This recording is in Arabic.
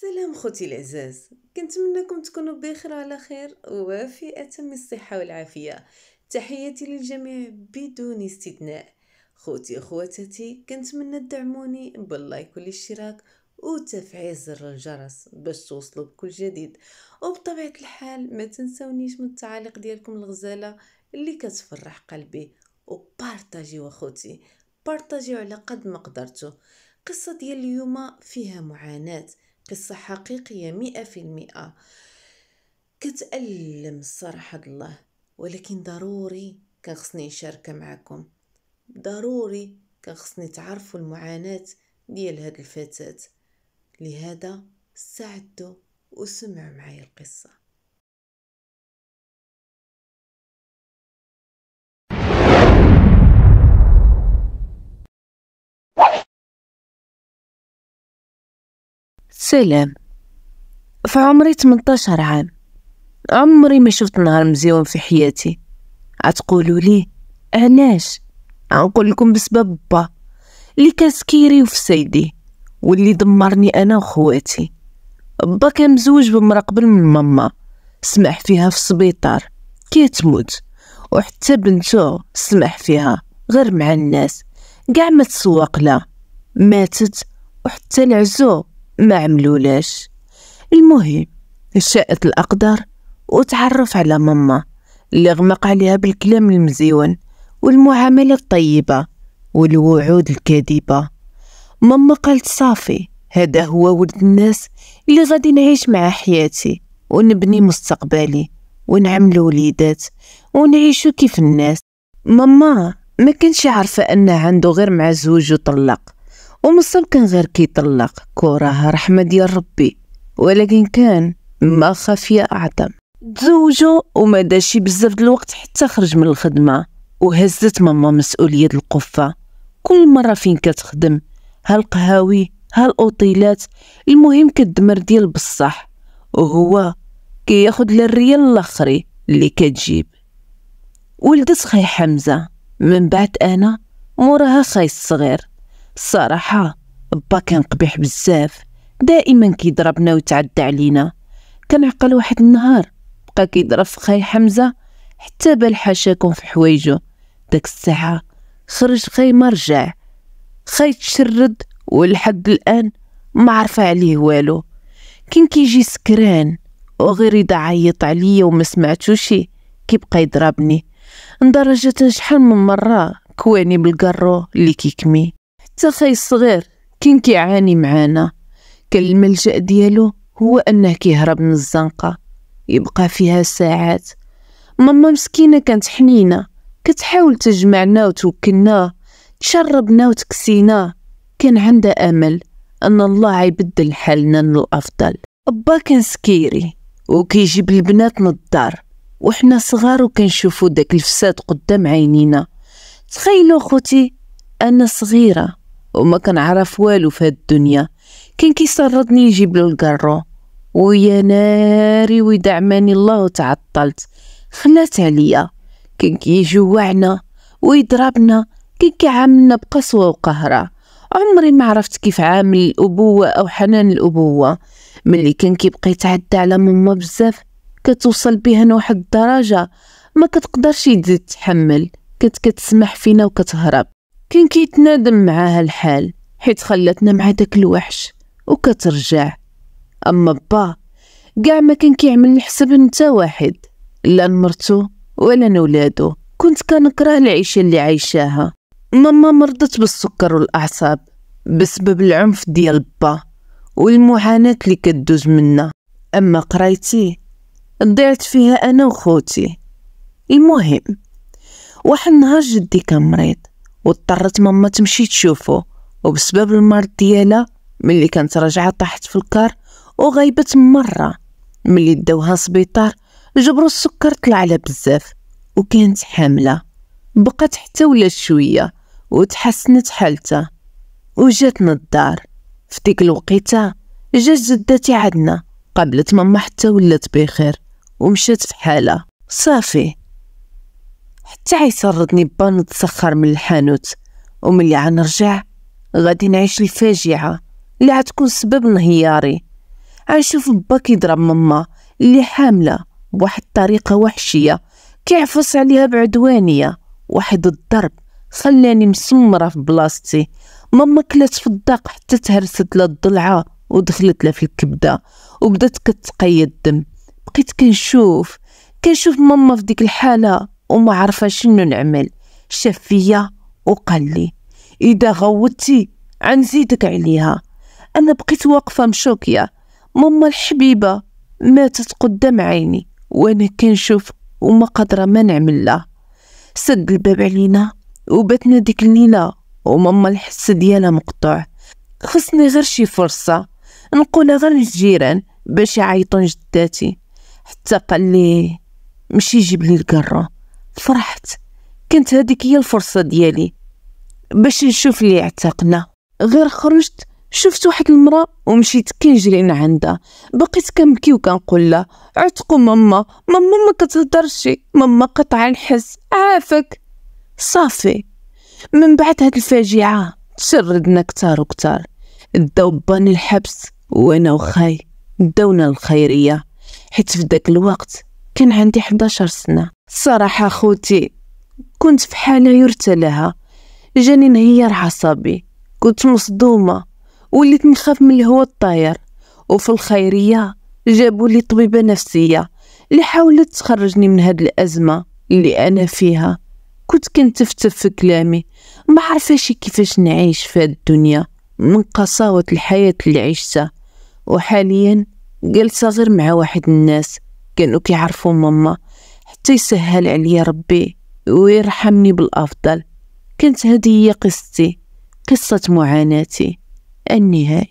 سلام خوتي العزاز منكم تكونوا بخير على خير وفي اتم الصحه والعافيه تحياتي للجميع بدون استثناء خوتي كنت كنتمنى تدعموني باللايك والاشتراك وتفعيل زر الجرس باش توصلوا بكل جديد وبطبيعه الحال ما تنسونيش من التعاليق ديالكم الغزاله اللي كتفرح قلبي وبارطاجيو اخوتي بارطاجيو على قد ما قدرتو قصه ديال اليوم فيها معاناه قصة حقيقية مئة في المئة كتألم الصراحة الله ولكن ضروري كان خصني نشاركها معكم ضروري كان خصني تعرفوا المعاناة ديال هاد الفتاة لهذا ساعدوا وسمعوا معايا القصه سلام في عمري 18 عام عمري ما شفت نهار مزيون في حياتي عتقولوا لي علاش نقول لكم بسبب با اللي كان سكيري وفي سيدي واللي دمرني انا وخواتي با كان مزوج بمرا قبل من ماما سمح فيها في السبيطار تموت وحتى بنتو سمح فيها غير مع الناس كاع ما تسوق لا ماتت وحتى العزو ما عملولاش المهم شاءت الأقدار وتعرف على ماما اللي غمق عليها بالكلام المزيون والمعاملة الطيبة والوعود الكاذبة ماما قالت صافي هذا هو ولد الناس اللي غادي نعيش مع حياتي ونبني مستقبلي ونعمل وليدات ونعيشو كيف الناس ماما ما كانش عارفة أنه عنده غير مع زوج وطلق ومن كان غير كيطلق كوراها رحمة ديال ربي ولكن كان ما خافية أعظم تزوجو وما داشي بزاف الوقت حتى خرج من الخدمة وهزت ماما مسؤولية القفة كل مرة فين كتخدم هالقهاوي هالاوطيلات المهم كدمر ديال بصح وهو كياخد للريال الاخري اللي كتجيب ولدت خي حمزة من بعد انا موراها خاي الصغير الصراحة با كان قبيح بزاف دائما كيضربنا ويتعدى علينا كان عقل واحد النهار بقى كيضرب في خاي حمزة حتى بال حاشاكم في حوايجو داك الساعة خرج خاي ما رجع خاي تشرد ولحد الآن ما عرفه عليه والو كان كيجي سكران وغير اذا عيط عليا وما سمعتوش كيبقى يضربني لدرجة شحال من مرة كواني بالقرو اللي كيكمي حتى خي الصغير كان كيعاني معانا كان الملجأ ديالو هو أنه كيهرب من الزنقة يبقى فيها ساعات ماما مسكينة كانت حنينة كتحاول تجمعنا وتوكلنا تشربنا وتكسينا كان عندها أمل أن الله يبدل حالنا للأفضل أبا كان سكيري وكيجيب البنات من الدار وحنا صغار وكنشوفو داك الفساد قدام عينينا تخيلوا خوتي أنا صغيرة وما كان عرف والو في الدنيا كان كيسردني يجيب له ويا ناري ويدعماني الله تعطلت خلات عليا كان كيجوعنا ويضربنا كان كيعاملنا بقسوه وقهره عمري ما عرفت كيف عامل الابوه او حنان الابوه ملي كان كيبقى يتعدى على ماما بزاف كتوصل بها لواحد الدرجه ما كتقدرش تزيد تحمل كانت كتسمح فينا وكتهرب كان كيتنادم معاها الحال حيت خلاتنا مع داك الوحش وكترجع اما با كاع ما كان كيعمل الحساب نتا واحد لا مرتو ولا نولادو كنت كنكره العيشه اللي عايشاها ماما مرضت بالسكر والاعصاب بسبب العنف ديال با والمعاناه اللي كدوز منا اما قرايتي ضيعت فيها انا وخوتي المهم واحد النهار جدي كان مريض واضطرت ماما تمشي تشوفو وبسبب المرض ديالها ملي كانت راجعة طاحت في الكار وغيبت مرة ملي داوها سبيطار جبرو السكر طلع على بزاف وكانت حاملة بقات حتى ولات شوية وتحسنت حالتها وجاتنا الدار في ديك الوقيته جات جدتي عندنا قبلت ماما حتى ولات بخير ومشات في حالها صافي حتى يسردني بان تسخر من الحانوت وملي عنرجع غادي نعيش الفاجعة اللي عتكون سبب انهياري عنشوف با كيضرب ماما اللي حاملة بواحد الطريقة وحشية كيعفص عليها بعدوانية واحد الضرب خلاني مسمرة في بلاصتي ماما كلات في الضاق حتى تهرست للضلعة الضلعة ودخلت لها في الكبدة وبدت كتقيد الدم بقيت كنشوف كنشوف ماما في ديك الحالة وما عارفه شنو نعمل شفيه وقال لي اذا غوتي عنزيدك عليها انا بقيت واقفه مشوكيه ماما الحبيبه ماتت قدام عيني وانا كنشوف وما قادره ما نعمل لها سد الباب علينا وبتنا ديك الليله وماما الحس ديالها مقطوع خصني غير شي فرصه نقولها غير للجيران باش يعيطون جداتي حتى قال لي مشي جيب لي القره فرحت كانت هذيك هي الفرصة ديالي باش نشوف اللي اعتقنا غير خرجت شفت واحد المرأة ومشيت كنجري لعندها بقيت كنبكي وكنقول لها عتقوا ماما ماما ما كتهضرش ماما قطع الحس عافك صافي من بعد هاد الفاجعة تشردنا كتار وكتار داو باني الحبس وانا وخاي داونا الخيرية حيت في ذاك الوقت كان عندي 11 سنة صراحة خوتي كنت في حالة يرثى لها جاني نهيار عصبي كنت مصدومة وليت نخاف من الهواء الطاير وفي الخيرية جابوا لي طبيبة نفسية اللي حاولت تخرجني من هاد الأزمة اللي أنا فيها كنت كنتفتف في كلامي ما عرفاش كيفاش نعيش في هاد الدنيا من قساوة الحياة اللي عشتها وحاليا جالسة غير مع واحد الناس كانوا كيعرفوا ماما حتى يسهل عليا ربي ويرحمني بالأفضل كانت هذه هي قصتي قصة معاناتي النهاية